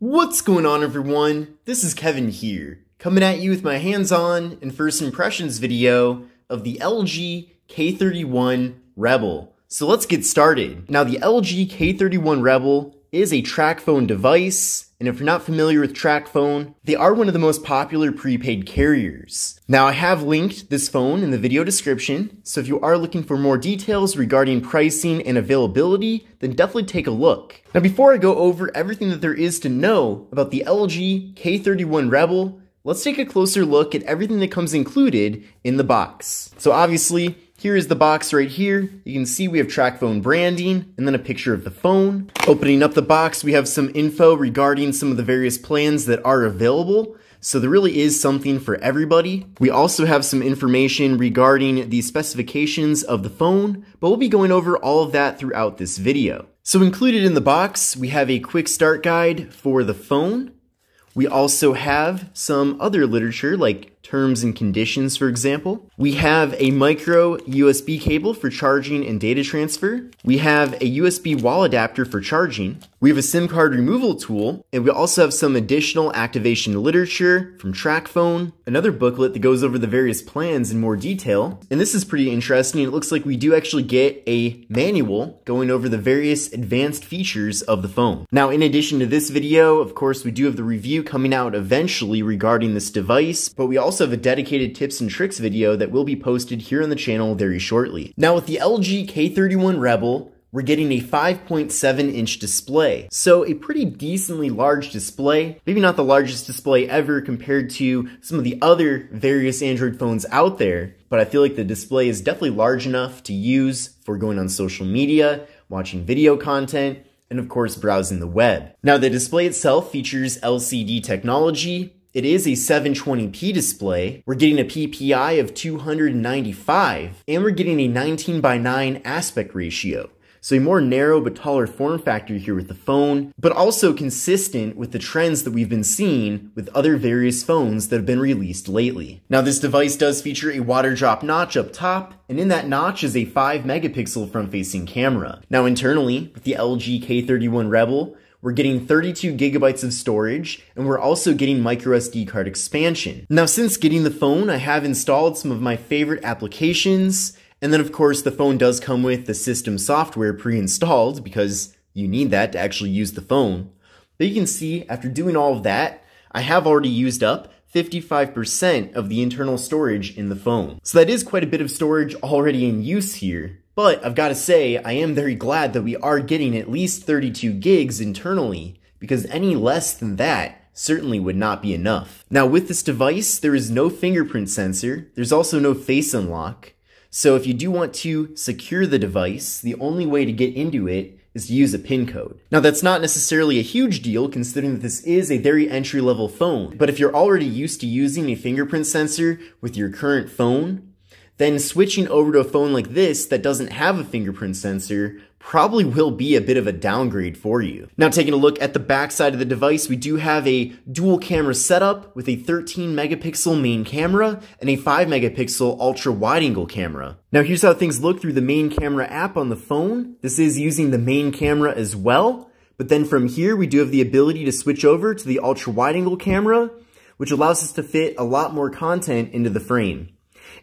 What's going on everyone? This is Kevin here, coming at you with my hands-on and first impressions video of the LG K31 Rebel. So let's get started. Now the LG K31 Rebel is a track phone device, and if you're not familiar with track phone, they are one of the most popular prepaid carriers. Now I have linked this phone in the video description, so if you are looking for more details regarding pricing and availability, then definitely take a look. Now before I go over everything that there is to know about the LG K31 Rebel, let's take a closer look at everything that comes included in the box. So obviously, here is the box right here. You can see we have track phone branding and then a picture of the phone. Opening up the box, we have some info regarding some of the various plans that are available. So there really is something for everybody. We also have some information regarding the specifications of the phone, but we'll be going over all of that throughout this video. So included in the box, we have a quick start guide for the phone. We also have some other literature like terms and conditions, for example. We have a micro USB cable for charging and data transfer. We have a USB wall adapter for charging. We have a SIM card removal tool, and we also have some additional activation literature from TrackPhone, another booklet that goes over the various plans in more detail. And this is pretty interesting. It looks like we do actually get a manual going over the various advanced features of the phone. Now, in addition to this video, of course, we do have the review coming out eventually regarding this device, but we also also have a dedicated tips and tricks video that will be posted here on the channel very shortly. Now with the LG K31 Rebel, we're getting a 5.7 inch display. So a pretty decently large display, maybe not the largest display ever compared to some of the other various Android phones out there, but I feel like the display is definitely large enough to use for going on social media, watching video content, and of course browsing the web. Now the display itself features LCD technology, it is a 720p display. We're getting a PPI of 295, and we're getting a 19 by 9 aspect ratio. So a more narrow but taller form factor here with the phone, but also consistent with the trends that we've been seeing with other various phones that have been released lately. Now this device does feature a water drop notch up top, and in that notch is a 5 megapixel front facing camera. Now internally, with the LG K31 Rebel, we're getting 32 gigabytes of storage, and we're also getting microSD card expansion. Now, since getting the phone, I have installed some of my favorite applications, and then of course the phone does come with the system software pre-installed because you need that to actually use the phone. But you can see, after doing all of that, I have already used up 55% of the internal storage in the phone. So that is quite a bit of storage already in use here. But I've got to say, I am very glad that we are getting at least 32 gigs internally, because any less than that certainly would not be enough. Now with this device, there is no fingerprint sensor, there's also no face unlock, so if you do want to secure the device, the only way to get into it is to use a pin code. Now that's not necessarily a huge deal considering that this is a very entry level phone, but if you're already used to using a fingerprint sensor with your current phone, then switching over to a phone like this that doesn't have a fingerprint sensor probably will be a bit of a downgrade for you. Now taking a look at the backside of the device, we do have a dual camera setup with a 13 megapixel main camera and a 5 megapixel ultra wide angle camera. Now here's how things look through the main camera app on the phone. This is using the main camera as well, but then from here we do have the ability to switch over to the ultra wide angle camera, which allows us to fit a lot more content into the frame.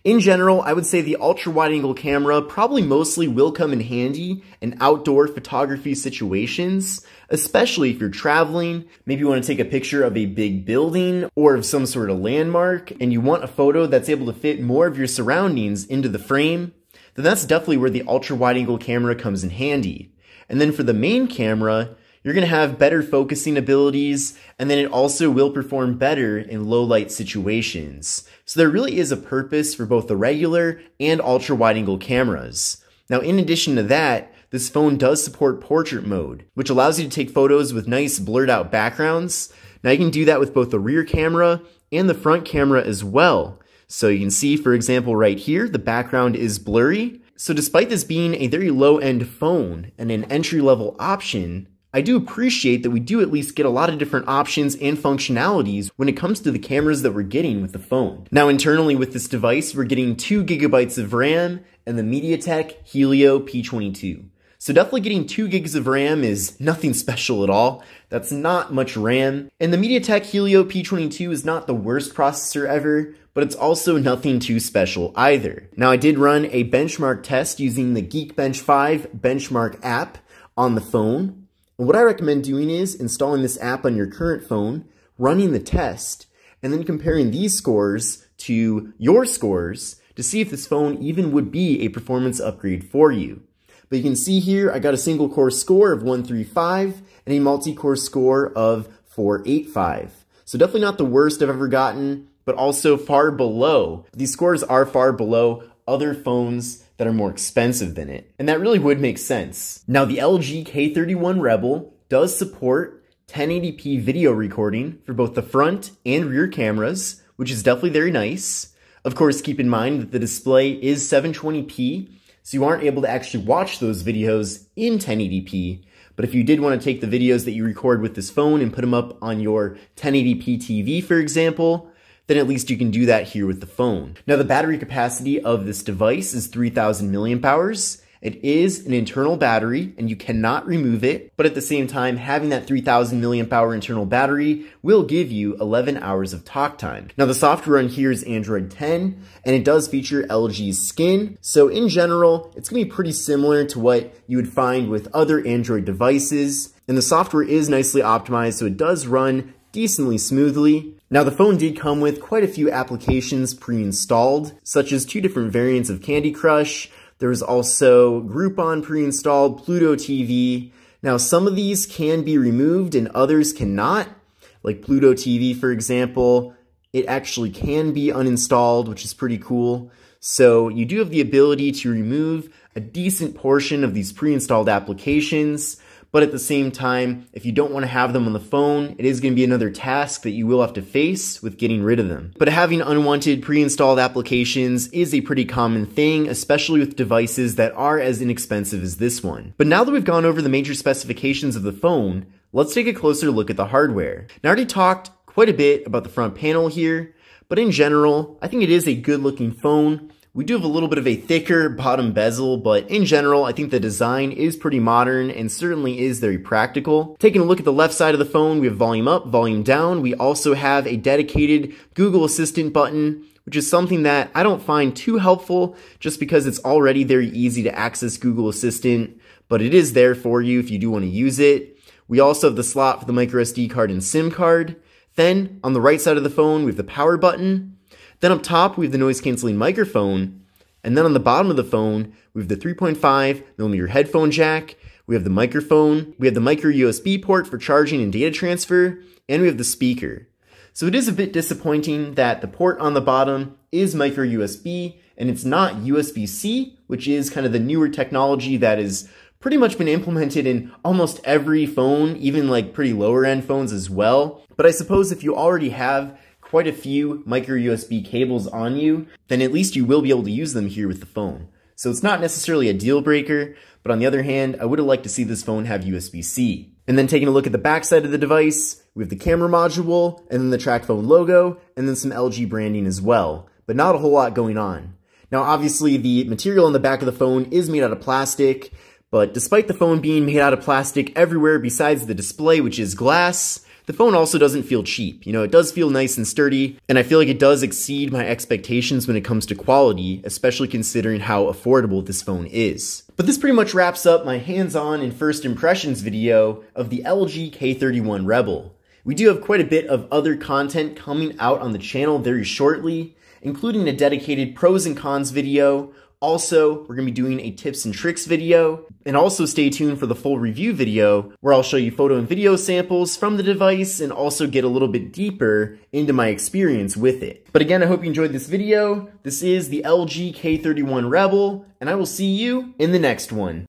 In general, I would say the ultra wide angle camera probably mostly will come in handy in outdoor photography situations, especially if you're traveling, maybe you want to take a picture of a big building or of some sort of landmark, and you want a photo that's able to fit more of your surroundings into the frame, then that's definitely where the ultra wide angle camera comes in handy. And then for the main camera, you're going to have better focusing abilities, and then it also will perform better in low light situations. So there really is a purpose for both the regular and ultra wide angle cameras. Now, in addition to that, this phone does support portrait mode, which allows you to take photos with nice blurred out backgrounds. Now you can do that with both the rear camera and the front camera as well. So you can see, for example, right here, the background is blurry. So despite this being a very low-end phone and an entry-level option, I do appreciate that we do at least get a lot of different options and functionalities when it comes to the cameras that we're getting with the phone. Now internally with this device, we're getting 2 gigabytes of RAM and the MediaTek Helio P22. So definitely getting 2 gigs of RAM is nothing special at all. That's not much RAM. And the MediaTek Helio P22 is not the worst processor ever, but it's also nothing too special either. Now I did run a benchmark test using the Geekbench 5 benchmark app on the phone, and what I recommend doing is installing this app on your current phone, running the test, and then comparing these scores to your scores to see if this phone even would be a performance upgrade for you. But you can see here, I got a single core score of 135 and a multi-core score of 485. So definitely not the worst I've ever gotten, but also far below. These scores are far below other phones that are more expensive than it. And that really would make sense. Now the LG K31 Rebel does support 1080p video recording for both the front and rear cameras, which is definitely very nice. Of course, keep in mind that the display is 720p, so you aren't able to actually watch those videos in 1080p, but if you did want to take the videos that you record with this phone and put them up on your 1080p TV, for example, then at least you can do that here with the phone. Now the battery capacity of this device is 3000 milliamp hours. It is an internal battery and you cannot remove it, but at the same time, having that 3000 milliamp hour internal battery will give you 11 hours of talk time. Now the software on here is Android 10 and it does feature LG's skin. So in general, it's gonna be pretty similar to what you would find with other Android devices. And the software is nicely optimized, so it does run decently smoothly. Now the phone did come with quite a few applications pre-installed, such as two different variants of Candy Crush, there was also Groupon pre-installed, Pluto TV. Now some of these can be removed and others cannot, like Pluto TV for example, it actually can be uninstalled, which is pretty cool. So you do have the ability to remove a decent portion of these pre-installed applications, but at the same time, if you don't want to have them on the phone, it is going to be another task that you will have to face with getting rid of them. But having unwanted pre-installed applications is a pretty common thing, especially with devices that are as inexpensive as this one. But now that we've gone over the major specifications of the phone, let's take a closer look at the hardware. Now I already talked quite a bit about the front panel here, but in general, I think it is a good looking phone. We do have a little bit of a thicker bottom bezel, but in general, I think the design is pretty modern and certainly is very practical. Taking a look at the left side of the phone, we have volume up, volume down. We also have a dedicated Google Assistant button which is something that I don't find too helpful just because it's already very easy to access Google Assistant, but it is there for you if you do want to use it. We also have the slot for the micro SD card and SIM card. Then on the right side of the phone, we have the power button. Then up top, we have the noise canceling microphone. And then on the bottom of the phone, we have the 3.5 millimeter headphone jack. We have the microphone. We have the micro USB port for charging and data transfer. And we have the speaker. So it is a bit disappointing that the port on the bottom is micro USB and it's not USB-C, which is kind of the newer technology that is pretty much been implemented in almost every phone, even like pretty lower end phones as well. But I suppose if you already have quite a few micro USB cables on you, then at least you will be able to use them here with the phone. So it's not necessarily a deal breaker, but on the other hand, I would have liked to see this phone have USB-C. And then taking a look at the backside of the device, we have the camera module, and then the phone logo, and then some LG branding as well, but not a whole lot going on. Now obviously the material on the back of the phone is made out of plastic, but despite the phone being made out of plastic everywhere besides the display which is glass, the phone also doesn't feel cheap. You know, it does feel nice and sturdy, and I feel like it does exceed my expectations when it comes to quality, especially considering how affordable this phone is. But this pretty much wraps up my hands-on and first impressions video of the LG K31 Rebel. We do have quite a bit of other content coming out on the channel very shortly, including a dedicated pros and cons video, also, we're going to be doing a tips and tricks video, and also stay tuned for the full review video where I'll show you photo and video samples from the device and also get a little bit deeper into my experience with it. But again, I hope you enjoyed this video. This is the LG K31 Rebel, and I will see you in the next one.